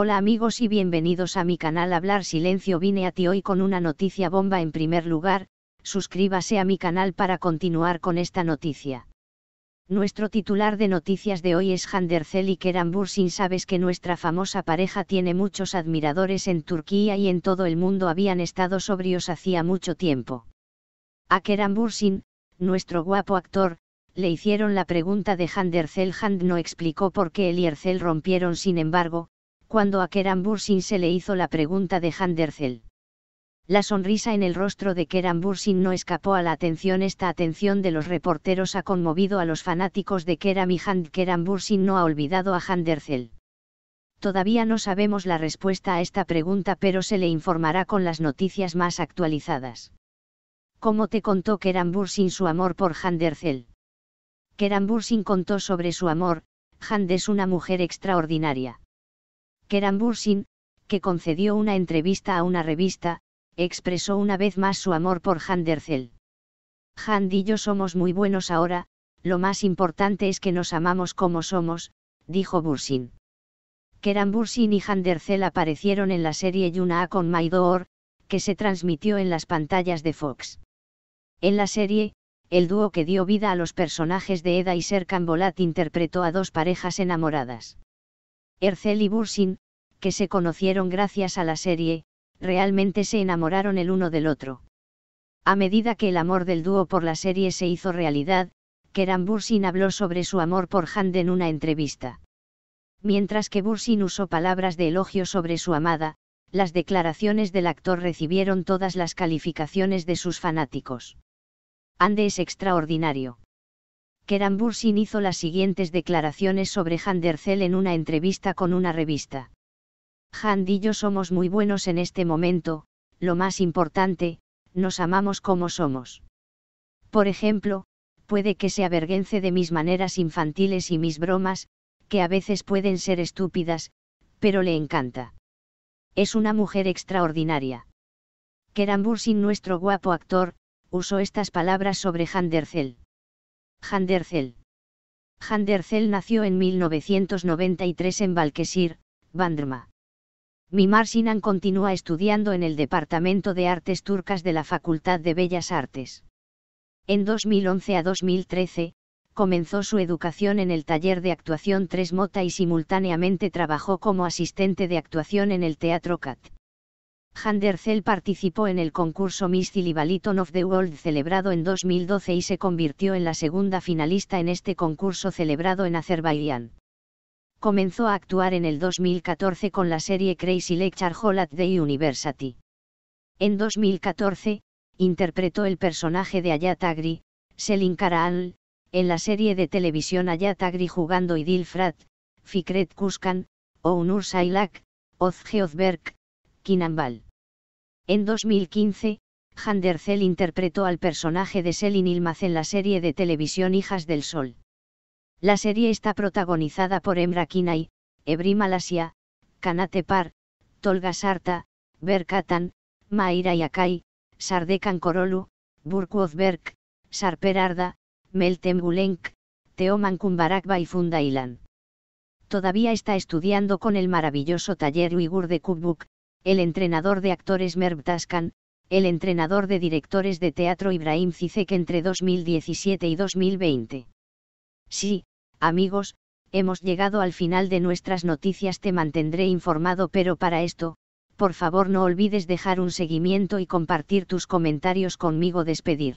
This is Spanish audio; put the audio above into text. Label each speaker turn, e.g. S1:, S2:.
S1: Hola amigos y bienvenidos a mi canal Hablar Silencio vine a ti hoy con una noticia bomba en primer lugar, suscríbase a mi canal para continuar con esta noticia. Nuestro titular de noticias de hoy es Handercel y Kerambursin, Bursin sabes que nuestra famosa pareja tiene muchos admiradores en Turquía y en todo el mundo habían estado sobrios hacía mucho tiempo. A Kerambursin, Bursin, nuestro guapo actor, le hicieron la pregunta de Handercel Hand no explicó por qué él y Ercel rompieron sin embargo, cuando a Keran se le hizo la pregunta de Handerzel. La sonrisa en el rostro de Kerambursin Bursin no escapó a la atención. Esta atención de los reporteros ha conmovido a los fanáticos de Keram y Hand. Kerambursin no ha olvidado a Handerzel. Todavía no sabemos la respuesta a esta pregunta, pero se le informará con las noticias más actualizadas. ¿Cómo te contó Kerambursin Bursin su amor por Handerzel? Keran Bursin contó sobre su amor, Hand es una mujer extraordinaria. Keran Bursin, que concedió una entrevista a una revista, expresó una vez más su amor por Erçel. Hand y yo somos muy buenos ahora, lo más importante es que nos amamos como somos, dijo Bursin. Keran Bursin y Handerzell aparecieron en la serie Yuna A con Maidor, que se transmitió en las pantallas de Fox. En la serie, el dúo que dio vida a los personajes de Eda y Serkan Bolat interpretó a dos parejas enamoradas. Ercel y Bursin, que se conocieron gracias a la serie, realmente se enamoraron el uno del otro. A medida que el amor del dúo por la serie se hizo realidad, Keran Bursin habló sobre su amor por Hand en una entrevista. Mientras que Bursin usó palabras de elogio sobre su amada, las declaraciones del actor recibieron todas las calificaciones de sus fanáticos. Ande es extraordinario. Kerambursin hizo las siguientes declaraciones sobre Handercel en una entrevista con una revista. Hand y yo somos muy buenos en este momento, lo más importante, nos amamos como somos. Por ejemplo, puede que se avergüence de mis maneras infantiles y mis bromas, que a veces pueden ser estúpidas, pero le encanta. Es una mujer extraordinaria. Kerambursin, nuestro guapo actor, usó estas palabras sobre Handercel. Handercel. Handercel nació en 1993 en Balkesir, Bandrma. Mimar Sinan continúa estudiando en el Departamento de Artes Turcas de la Facultad de Bellas Artes. En 2011 a 2013, comenzó su educación en el taller de actuación Tres Mota y simultáneamente trabajó como asistente de actuación en el Teatro Kat. Zell participó en el concurso Miss of the World celebrado en 2012 y se convirtió en la segunda finalista en este concurso celebrado en Azerbaiyán. Comenzó a actuar en el 2014 con la serie Crazy Lecture Hall at the University. En 2014, interpretó el personaje de Ayat Agri, Selin en la serie de televisión Ayat Agri jugando Idil Frat, Fikret Kuskan, Ounur Sailak, Ozge Ozberk, Kinambal. En 2015, Handercel interpretó al personaje de Selin Ilmaz en la serie de televisión Hijas del Sol. La serie está protagonizada por Emra Kinay, Ebrim Malasia, Kanate Par, Tolga Sarta, Berkatan, Maira Yakai, Sardekan Korolu, Burku Ozberk, Sarper Arda, Meltem Gulenk, Teoman Kumbarakba y Fundailan. Todavía está estudiando con el maravilloso taller uigur de Kubuk, el entrenador de actores Merv Taskan, el entrenador de directores de teatro Ibrahim Zizek entre 2017 y 2020. Sí, amigos, hemos llegado al final de nuestras noticias, te mantendré informado, pero para esto, por favor no olvides dejar un seguimiento y compartir tus comentarios conmigo, despedir.